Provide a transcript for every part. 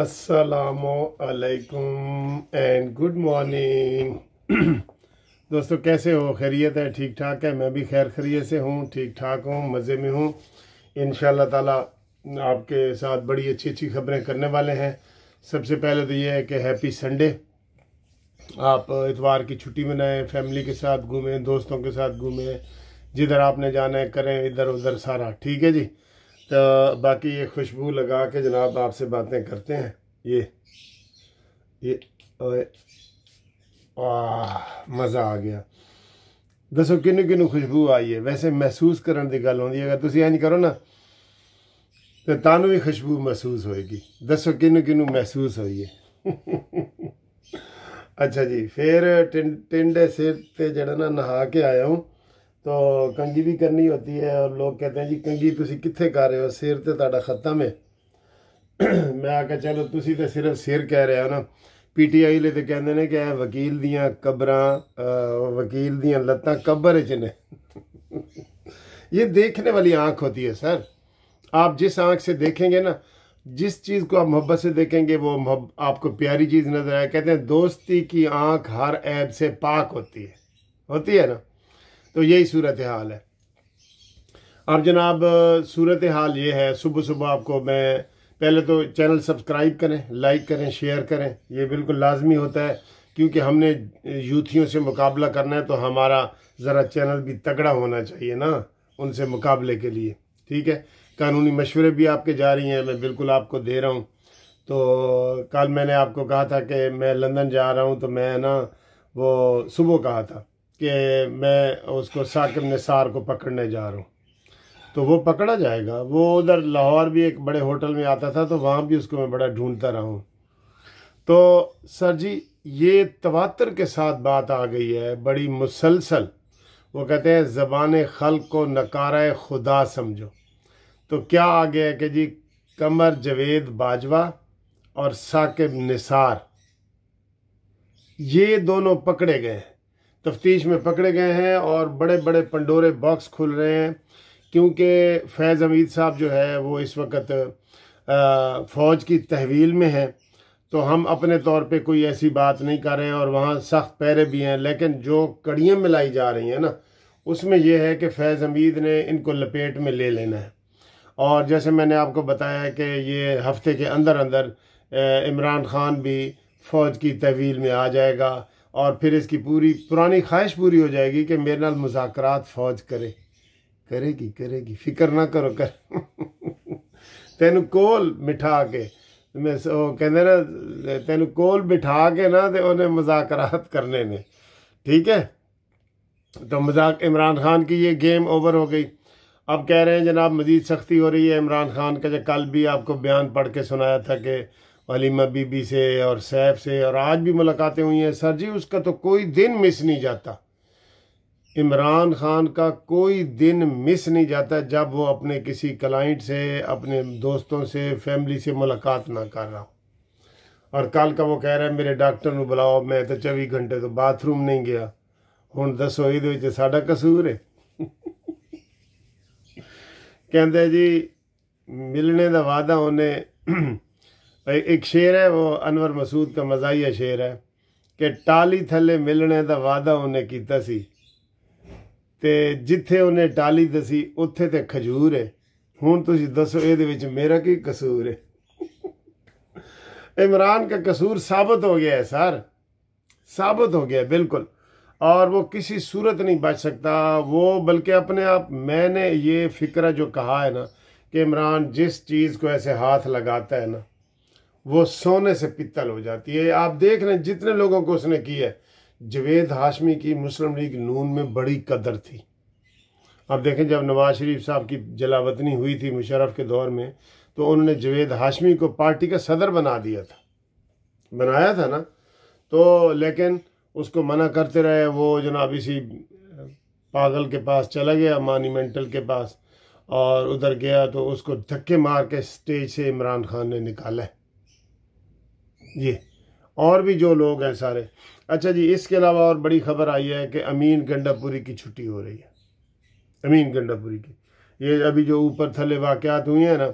السلام علیکم and good morning دوستو کیسے ہو خیریت ہے ٹھیک ٹھاک ہے میں بھی خیر خیریت سے ہوں ٹھیک ٹھاک ہوں مزے میں ہوں انشاءاللہ تعالی آپ کے ساتھ بڑی اچھی اچھی خبریں کرنے والے ہیں سب سے پہلے تو یہ ہے کہ ہیپی سنڈے آپ اتوار کی چھٹی منائیں فیملی کے ساتھ گھومیں دوستوں کے ساتھ گھومیں جدھر آپ نے جانا ہے کریں ادھر ادھر سارا ٹھیک ہے جی تو باقی یہ خوشبو لگا کے جناب آپ سے باتیں کرتے ہیں یہ یہ مزہ آ گیا دسو کنو کنو خوشبو آئی ہے ویسے محسوس کرنے کی گل اگر تھی ای کرو نا تو بھی خوشبو محسوس ہوئے گی دسو کنو کنو محسوس ہوئی ہے اچھا جی پھر ٹنڈے سر جڑا نا نہا کے آیا ہوں تو کنگھی بھی کرنی ہوتی ہے اور لوگ کہتے ہیں جی کنگھی تسی کتنے کر رہے ہو سیر تو تا ختم ہے میں آ چلو تسی تو صرف سیر کہہ رہے ہو نا پی ٹی آئی لے تو کہنے نے نا کہ وکیل دیاں قبر وکیل دیاں لتاں قبر ہے چین یہ دیکھنے والی آنکھ ہوتی ہے سر آپ جس آنکھ سے دیکھیں گے نا جس چیز کو آپ محبت سے دیکھیں گے وہ آپ کو پیاری چیز نظر آئے کہتے ہیں دوستی کی آنکھ ہر عیب سے پاک ہوتی ہے ہوتی ہے نا تو یہی صورتحال ہے اب جناب صورتحال یہ ہے صبح صبح آپ کو میں پہلے تو چینل سبسکرائب کریں لائک کریں شیئر کریں یہ بالکل لازمی ہوتا ہے کیونکہ ہم نے یوتھیوں سے مقابلہ کرنا ہے تو ہمارا ذرا چینل بھی تگڑا ہونا چاہیے نا ان سے مقابلے کے لیے ٹھیک ہے قانونی مشورے بھی آپ کے جا رہی ہیں میں بالکل آپ کو دے رہا ہوں تو کل میں نے آپ کو کہا تھا کہ میں لندن جا رہا ہوں تو میں نا وہ صبح کہا تھا کہ میں اس کو ثاقب نثار کو پکڑنے جا رہا ہوں تو وہ پکڑا جائے گا وہ ادھر لاہور بھی ایک بڑے ہوٹل میں آتا تھا تو وہاں بھی اس کو میں بڑا ڈھونڈتا رہا ہوں تو سر جی یہ تواتر کے ساتھ بات آ گئی ہے بڑی مسلسل وہ کہتے ہیں زبان خلق کو نکارہ خدا سمجھو تو کیا آ گیا ہے کہ جی قمر جوید باجوہ اور ثاقب نثار یہ دونوں پکڑے گئے ہیں تفتیش میں پکڑے گئے ہیں اور بڑے بڑے پنڈورے باکس کھل رہے ہیں کیونکہ فیض حمید صاحب جو ہے وہ اس وقت فوج کی تحویل میں ہیں تو ہم اپنے طور پہ کوئی ایسی بات نہیں کر رہے ہیں اور وہاں سخت پیرے بھی ہیں لیکن جو کڑیاں ملائی جا رہی ہیں نا اس میں یہ ہے کہ فیض حمید نے ان کو لپیٹ میں لے لینا ہے اور جیسے میں نے آپ کو بتایا ہے کہ یہ ہفتے کے اندر اندر عمران خان بھی فوج کی تحویل میں آ جائے گا اور پھر اس کی پوری پرانی خواہش پوری ہو جائے گی کہ میرے نال مذاکرات فوج کرے کرے گی کرے گی فکر نہ کرو کر تینوں کول مٹھا کے میں کہتے نا تینوں کول بٹھا کے نا تو انہیں مذاکرات کرنے نے ٹھیک ہے تو مذاق عمران خان کی یہ گیم اوور ہو گئی اب کہہ رہے ہیں جناب مزید سختی ہو رہی ہے عمران خان کا جو کل بھی آپ کو بیان پڑھ کے سنایا تھا کہ علیمہ بی بی سے اور سیف سے اور آج بھی ملاقاتیں ہوئی ہیں سر جی اس کا تو کوئی دن مس نہیں جاتا عمران خان کا کوئی دن مس نہیں جاتا جب وہ اپنے کسی کلائنٹ سے اپنے دوستوں سے فیملی سے ملاقات نہ کر رہا اور کل کا وہ کہہ رہا ہے میرے ڈاکٹر نو بلاؤ میں تو چوبی گھنٹے تو باتھ روم نہیں گیا ہوں دسو یہ سارا قصور ہے کہندے جی ملنے دا وعدہ انہیں ایک شعر ہے وہ انور مسعود کا مزاحیہ شعر ہے کہ ٹالی تھلے ملنے کا وعدہ انہیں کیا سی تے جتھے انہیں ٹالی دسی اتھے تے کھجور ہے ہوں تسی دسو یہ میرا کی قصور ہے عمران کا قصور ثابت ہو گیا ہے سر ثابت ہو گیا ہے بالکل اور وہ کسی صورت نہیں بچ سکتا وہ بلکہ اپنے آپ میں نے یہ فکرہ جو کہا ہے نا کہ عمران جس چیز کو ایسے ہاتھ لگاتا ہے نا وہ سونے سے پتل ہو جاتی ہے آپ دیکھ رہے ہیں جتنے لوگوں کو اس نے کی ہے جوید ہاشمی کی مسلم لیگ نون میں بڑی قدر تھی آپ دیکھیں جب نواز شریف صاحب کی جلا وطنی ہوئی تھی مشرف کے دور میں تو انہوں نے جوید ہاشمی کو پارٹی کا صدر بنا دیا تھا بنایا تھا نا تو لیکن اس کو منع کرتے رہے وہ جناب اسی پاگل کے پاس چلا گیا مانیمنٹل کے پاس اور ادھر گیا تو اس کو دھکے مار کے سٹیج سے عمران خان نے نکالا ہے جی۔ اور بھی جو لوگ ہیں سارے اچھا جی اس کے علاوہ اور بڑی خبر آئی ہے کہ امین گنڈا پوری کی چھٹی ہو رہی ہے امین گنڈا پوری کی یہ ابھی جو اوپر تھلے واقعات ہوئی ہیں نا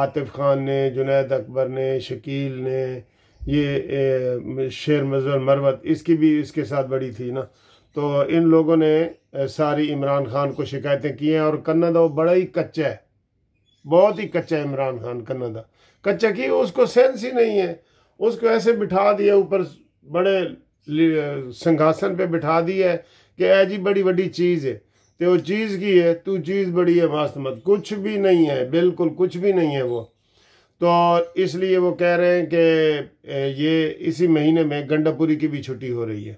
عاطف خان نے جنید اکبر نے شکیل نے یہ شیر مظہر مروت اس کی بھی اس کے ساتھ بڑی تھی نا تو ان لوگوں نے ساری عمران خان کو شکایتیں کی ہیں اور کرنا دا وہ بڑا ہی کچا ہے بہت ہی کچا ہے عمران خان کرنا دا کچا کی اس کو سینس ہی نہیں ہے اس کو ایسے بٹھا دیا اوپر بڑے سنگھاسن پہ بٹھا دیا کہ اے جی بڑی بڑی چیز ہے تو وہ چیز کی ہے تو چیز بڑی ہے مت کچھ بھی نہیں ہے بالکل کچھ بھی نہیں ہے وہ تو اس لیے وہ کہہ رہے ہیں کہ یہ اسی مہینے میں گنڈا پوری کی بھی چھٹی ہو رہی ہے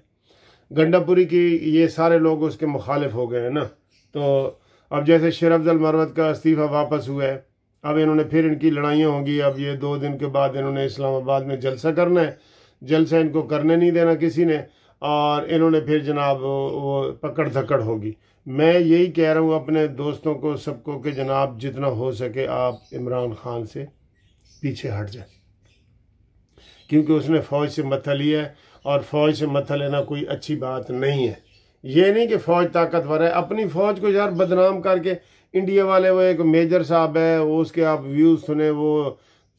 گنڈا پوری کی یہ سارے لوگ اس کے مخالف ہو گئے ہیں نا تو اب جیسے شیر افضل مروت کا استعفیٰ واپس ہوا ہے اب انہوں نے پھر ان کی لڑائیاں ہوں گی اب یہ دو دن کے بعد انہوں نے اسلام آباد میں جلسہ کرنا ہے جلسہ ان کو کرنے نہیں دینا کسی نے اور انہوں نے پھر جناب وہ پکڑ دھکڑ ہوگی میں یہی کہہ رہا ہوں اپنے دوستوں کو سب کو کہ جناب جتنا ہو سکے آپ عمران خان سے پیچھے ہٹ جائیں کیونکہ اس نے فوج سے متھا لیا ہے اور فوج سے متھا لینا کوئی اچھی بات نہیں ہے یہ نہیں کہ فوج طاقتور ہے اپنی فوج کو یار بدنام کر کے انڈیا والے وہ ایک میجر صاحب ہے وہ اس کے آپ ویوز سنے وہ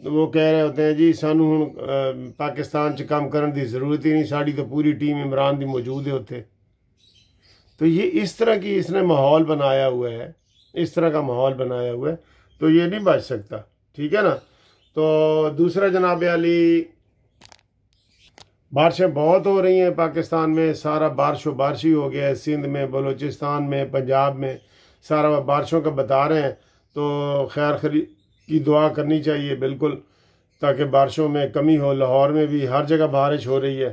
وہ کہہ رہے ہوتے ہیں جی سانو ہوں پاکستان کام کرن دی ضرورت ہی نہیں ساری تو پوری ٹیم عمران دی موجود ہے ہوتے تو یہ اس طرح کی اس نے ماحول بنایا ہوا ہے اس طرح کا ماحول بنایا ہوا ہے تو یہ نہیں بچ سکتا ٹھیک ہے نا تو دوسرا جناب علی بارشیں بہت ہو رہی ہیں پاکستان میں سارا بارش و بارش ہی ہو گیا ہے سندھ میں بلوچستان میں پنجاب میں سارا بارشوں کا بتا رہے ہیں تو خیر خری کی دعا کرنی چاہیے بالکل تاکہ بارشوں میں کمی ہو لاہور میں بھی ہر جگہ بارش ہو رہی ہے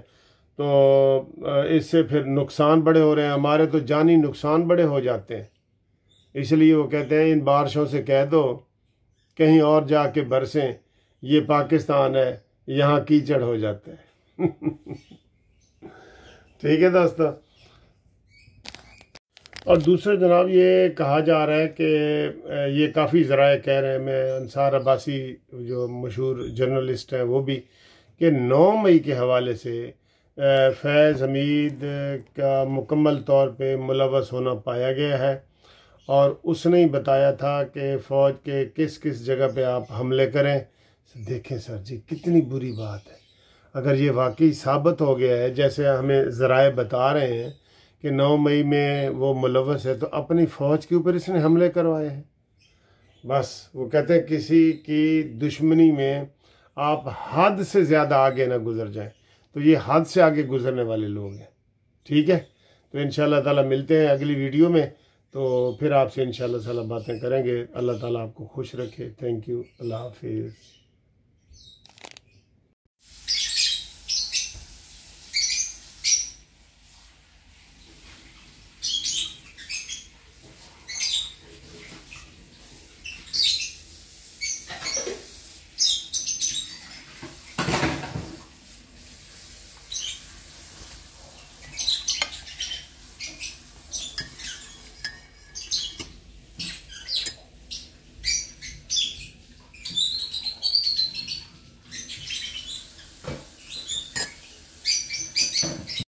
تو اس سے پھر نقصان بڑے ہو رہے ہیں ہمارے تو جانی نقصان بڑے ہو جاتے ہیں اس لیے وہ کہتے ہیں ان بارشوں سے کہہ دو کہیں اور جا کے برسیں یہ پاکستان ہے یہاں کیچڑ ہو جاتا ہے ٹھیک ہے دوستو اور دوسرے جناب یہ کہا جا رہا ہے کہ یہ کافی ذرائع کہہ رہے ہیں میں انصار عباسی جو مشہور جرنلسٹ ہیں وہ بھی کہ نو مئی کے حوالے سے فیض حمید کا مکمل طور پہ ملوث ہونا پایا گیا ہے اور اس نے ہی بتایا تھا کہ فوج کے کس کس جگہ پہ آپ حملے کریں دیکھیں سر جی کتنی بری بات ہے اگر یہ واقعی ثابت ہو گیا ہے جیسے ہمیں ذرائع بتا رہے ہیں کہ نو مئی میں وہ ملوث ہے تو اپنی فوج کے اوپر اس نے حملے کروائے ہیں بس وہ کہتے ہیں کسی کی دشمنی میں آپ حد سے زیادہ آگے نہ گزر جائیں تو یہ حد سے آگے گزرنے والے لوگ ہیں ٹھیک ہے تو ان شاء اللہ تعالیٰ ملتے ہیں اگلی ویڈیو میں تو پھر آپ سے ان شاء اللہ تعالیٰ باتیں کریں گے اللہ تعالیٰ آپ کو خوش رکھے تھینک یو اللہ حافظ